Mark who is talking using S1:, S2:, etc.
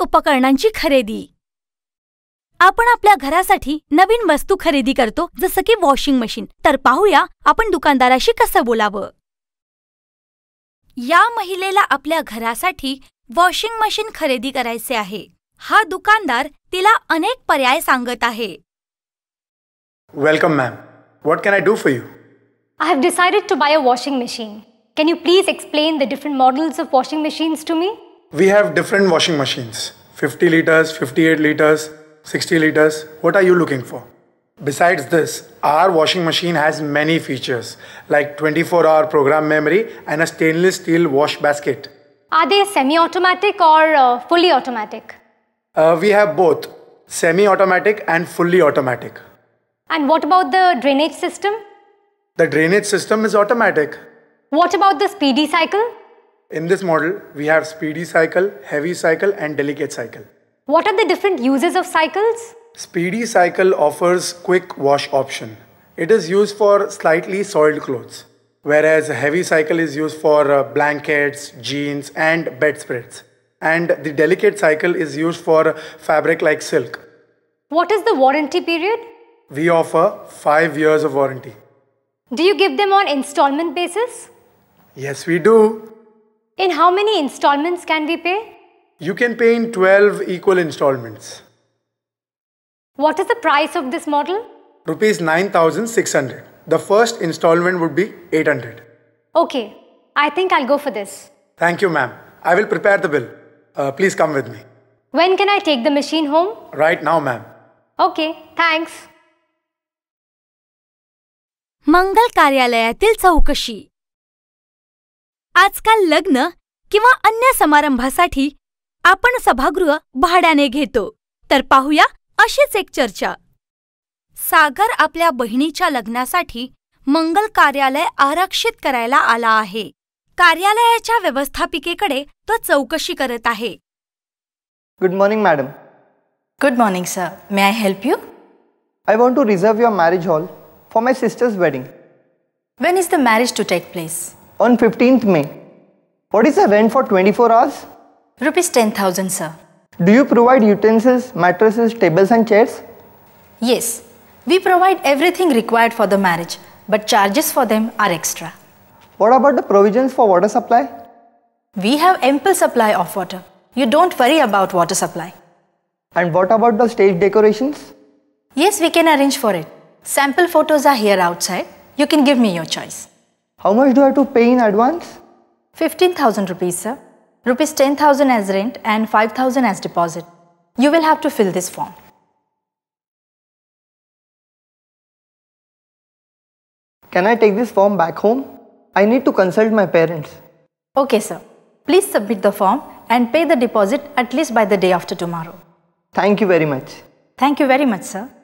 S1: उपकरणांची खरेदी आपण आपल्या घरासाठी नवीन वस्तू खरेदी करतो जसं की वॉशिंग मशीन तर पाहूया आपण दुकानदाराशी कसं बोलावं या महिलेला आपल्या घरासाठी वॉशिंग मशीन खरेदी करायचे आहे हा दुकानदार तिला अनेक पर्याय
S2: सांगत आहे
S3: welcome ma'am what can I do for you
S2: I have decided to buy a washing machine can you please explain the different models of washing machines to
S3: me we have different washing machines 50 liters, 58 liters, 60 liters. What are you looking for? Besides this, our washing machine has many features like 24 hour program memory and a stainless steel wash basket.
S2: Are they semi automatic or uh, fully automatic?
S3: Uh, we have both semi automatic and fully automatic.
S2: And what about the drainage system?
S3: The drainage system is automatic.
S2: What about the speedy cycle?
S3: In this model, we have speedy cycle, heavy cycle and delicate cycle.
S2: What are the different uses of cycles?
S3: Speedy cycle offers quick wash option. It is used for slightly soiled clothes, whereas heavy cycle is used for uh, blankets, jeans and bedspreads. And the delicate cycle is used for fabric like silk.
S2: What is the warranty period?
S3: We offer 5 years of warranty.
S2: Do you give them on installment basis?
S3: Yes, we do.
S2: In how many installments can we pay?
S3: You can pay in 12 equal installments.
S2: What is the price of this model?
S3: Rupees 9600. The first installment would be 800.
S2: Okay, I think I'll go for this.
S3: Thank you, ma'am. I will prepare the bill. Uh, please come with me.
S2: When can I take the machine home?
S3: Right now, ma'am.
S2: Okay, thanks. मंगल
S1: कार्यालयातील चौकशी आजकाल लग्न किंवा अन्य समारंभासाठी आपण सभागृह भाड्याने घेतो तर पाहूया अशीच एक चर्चा सागर आपल्या बहिणीच्या लग्नासाठी मंगल कार्यालय आरक्षित करायला आला आहे कार्यालयाच्या व्यवस्थापिकेकडे तो चौकशी करत आहे
S4: good morning madam good morning sir may I help you I to reserve your marriage hall for my sister's wedding when is the marriage to take place on 15th May. What is the rent for 24 hours? Rupees 10,000, sir. Do you provide utensils, mattresses, tables, and chairs? Yes. We provide everything required for the marriage, but charges for them are extra. What about the provisions for water supply? We have ample supply of water. You don't worry about water supply. And what about the stage decorations? Yes, we can arrange for it. Sample photos are here outside. You can give me your choice. How much do I have to pay in advance? 15,000 rupees, sir. Rupees
S1: 10,000 as rent and 5,000 as deposit. You will have to fill this form. Can I take this form back home? I need to consult my parents. Okay, sir. Please submit the form
S4: and pay the deposit at least by the day after tomorrow. Thank you very much. Thank you very much, sir.